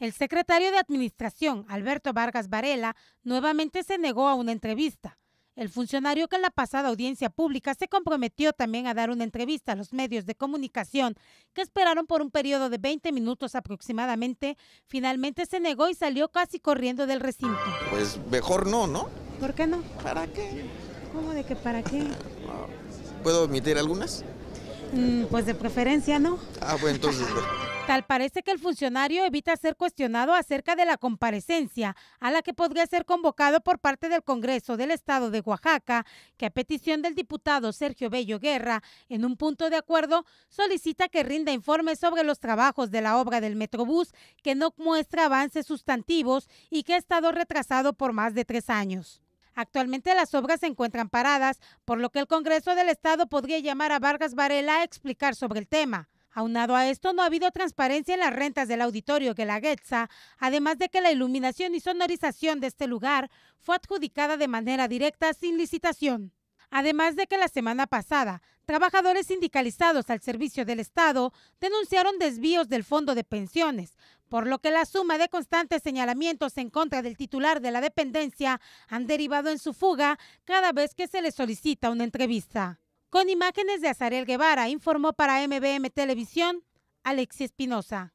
El secretario de Administración, Alberto Vargas Varela, nuevamente se negó a una entrevista. El funcionario que en la pasada audiencia pública se comprometió también a dar una entrevista a los medios de comunicación que esperaron por un periodo de 20 minutos aproximadamente, finalmente se negó y salió casi corriendo del recinto. Pues mejor no, ¿no? ¿Por qué no? ¿Para qué? ¿Cómo de que para qué? ¿Puedo omitir algunas? Mm, pues de preferencia no. Ah, pues entonces... Tal parece que el funcionario evita ser cuestionado acerca de la comparecencia a la que podría ser convocado por parte del Congreso del Estado de Oaxaca, que a petición del diputado Sergio Bello Guerra, en un punto de acuerdo, solicita que rinda informes sobre los trabajos de la obra del Metrobús, que no muestra avances sustantivos y que ha estado retrasado por más de tres años. Actualmente las obras se encuentran paradas, por lo que el Congreso del Estado podría llamar a Vargas Varela a explicar sobre el tema. Aunado a esto, no ha habido transparencia en las rentas del auditorio Guelaguetza, además de que la iluminación y sonorización de este lugar fue adjudicada de manera directa sin licitación. Además de que la semana pasada, trabajadores sindicalizados al servicio del Estado denunciaron desvíos del fondo de pensiones, por lo que la suma de constantes señalamientos en contra del titular de la dependencia han derivado en su fuga cada vez que se le solicita una entrevista. Con imágenes de Azarel Guevara, informó para MBM Televisión, Alexis Espinosa.